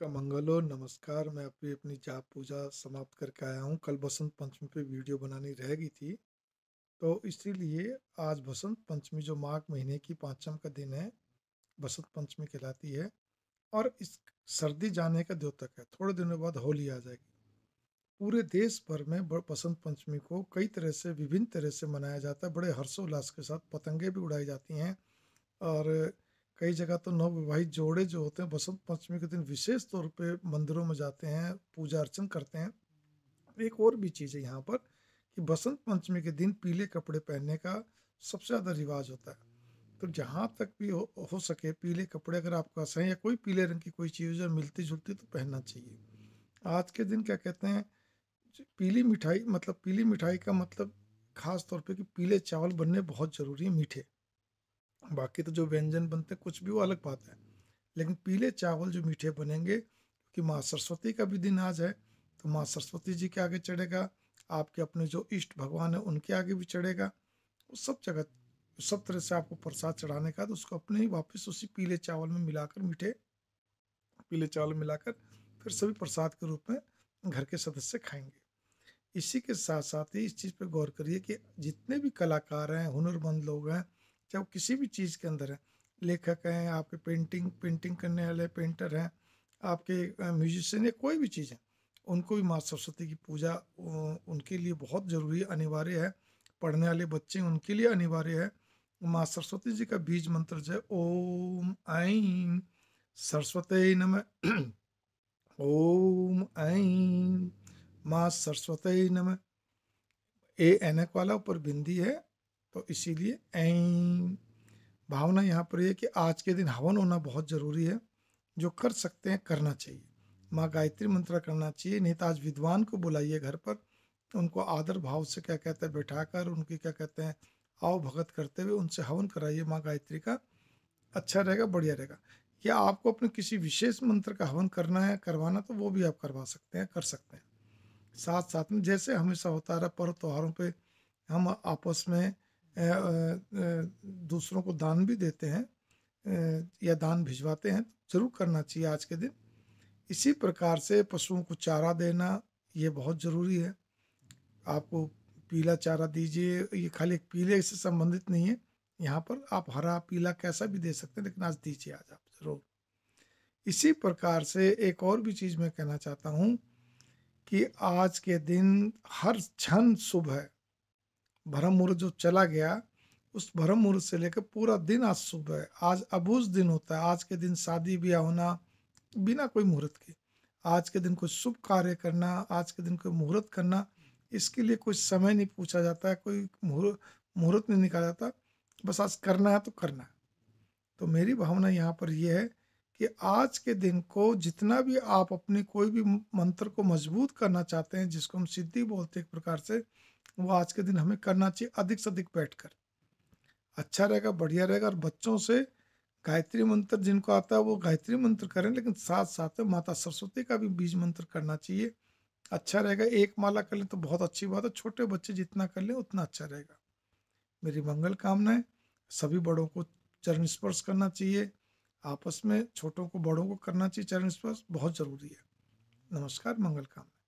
का मंगल हो नमस्कार मैं अपनी अपनी जाप पूजा समाप्त करके आया हूँ कल बसंत पंचमी पे वीडियो बनानी रह गई थी तो इसीलिए आज बसंत पंचमी जो माघ महीने की पाँचम का दिन है बसंत पंचमी कहलाती है और इस सर्दी जाने का द्योतक है थोड़े दिनों बाद होली आ जाएगी पूरे देश भर में बसंत पंचमी को कई तरह से विभिन्न तरह से मनाया जाता है बड़े हर्षोल्लास के साथ पतंगे भी उड़ाई जाती हैं और कई जगह तो नवविवाहित जोड़े जो होते हैं बसंत पंचमी के दिन विशेष तौर पे मंदिरों में जाते हैं पूजा अर्चन करते हैं एक और भी चीज़ है यहाँ पर कि बसंत पंचमी के दिन पीले कपड़े पहनने का सबसे ज़्यादा रिवाज होता है तो जहाँ तक भी हो, हो सके पीले कपड़े अगर आपके पास हैं या कोई पीले रंग की कोई चीज़ मिलती जुलती तो पहनना चाहिए आज के दिन क्या कहते हैं पीली मिठाई मतलब पीली मिठाई का मतलब खास तौर पे कि पीले चावल बनने बहुत ज़रूरी है मीठे बाकी तो जो व्यंजन बनते हैं कुछ भी वो अलग बात है लेकिन पीले चावल जो मीठे बनेंगे क्योंकि माँ सरस्वती का भी दिन आज है तो माँ सरस्वती जी के आगे चढ़ेगा आपके अपने जो इष्ट भगवान है उनके आगे भी चढ़ेगा सब जगह सब तरह से आपको प्रसाद चढ़ाने का तो उसको अपने ही वापस उसी पीले चावल में मिलाकर मीठे पीले चावल मिलाकर फिर सभी प्रसाद के रूप में घर के सदस्य खाएंगे इसी के साथ साथ ही इस चीज़ पर गौर करिए कि जितने भी कलाकार हैं हुनरमंद लोग हैं चाहे वो किसी भी चीज़ के अंदर है लेखक हैं आपके पेंटिंग पेंटिंग करने वाले पेंटर हैं आपके म्यूजिशियन या कोई भी चीज़ है उनको भी माँ सरस्वती की पूजा उनके लिए बहुत ज़रूरी अनिवार्य है पढ़ने वाले बच्चे उनके लिए अनिवार्य है माँ सरस्वती जी का बीज मंत्र जो है ओम ऐम सरस्वती नम ओम ऐम माँ सरस्वती नम ए एनक वाला ऊपर बिंदी है तो इसीलिए भावना यहाँ पर यह कि आज के दिन हवन होना बहुत ज़रूरी है जो कर सकते हैं करना चाहिए माँ गायत्री मंत्र करना चाहिए नहीं तो आज विद्वान को बुलाइए घर पर तो उनको आदर भाव से क्या कहते हैं बैठा कर उनकी क्या कहते हैं आओ भगत करते हुए उनसे हवन कराइए माँ गायत्री का अच्छा रहेगा बढ़िया रहेगा या आपको अपने किसी विशेष मंत्र का हवन करना है करवाना तो वो भी आप करवा सकते हैं कर सकते हैं साथ साथ में जैसे हमेशा होता रहा पर्व त्योहारों पर हम आपस में दूसरों को दान भी देते हैं या दान भिजवाते हैं जरूर करना चाहिए आज के दिन इसी प्रकार से पशुओं को चारा देना ये बहुत ज़रूरी है आपको पीला चारा दीजिए ये खाली एक पीले से संबंधित नहीं है यहाँ पर आप हरा पीला कैसा भी दे सकते हैं लेकिन आज दीजिए आज आप ज़रूर इसी प्रकार से एक और भी चीज़ मैं कहना चाहता हूँ कि आज के दिन हर क्षण शुभ है भरम मुहूर्त जो चला गया उस भरम मुहूर्त से लेकर पूरा दिन आज शुभ है आज अबूज दिन होता है आज के दिन शादी ब्याह होना बिना कोई मुहूर्त के आज के दिन कोई शुभ कार्य करना आज के दिन कोई मुहूर्त करना इसके लिए कोई समय नहीं पूछा जाता है कोई मुहूर्त मुहूर्त नहीं निकाला जाता बस आज करना है तो करना है तो मेरी भावना यहाँ पर यह है कि आज के दिन को जितना भी आप अपने कोई भी मंत्र को मजबूत करना चाहते हैं जिसको हम सिद्धि बोलते हैं एक प्रकार से वो आज के दिन हमें करना चाहिए अधिक से अधिक बैठ कर अच्छा रहेगा बढ़िया रहेगा और बच्चों से गायत्री मंत्र जिनको आता है वो गायत्री मंत्र करें लेकिन साथ साथ में माता सरस्वती का भी बीज मंत्र करना चाहिए अच्छा रहेगा एक माला कर लें तो बहुत अच्छी बात है छोटे बच्चे जितना कर लें उतना अच्छा रहेगा मेरी मंगल कामना है सभी बड़ों को चरण स्पर्श करना चाहिए आपस में छोटों को बड़ों को करना चाहिए चरण स्पर्श बहुत ज़रूरी है नमस्कार मंगल कामना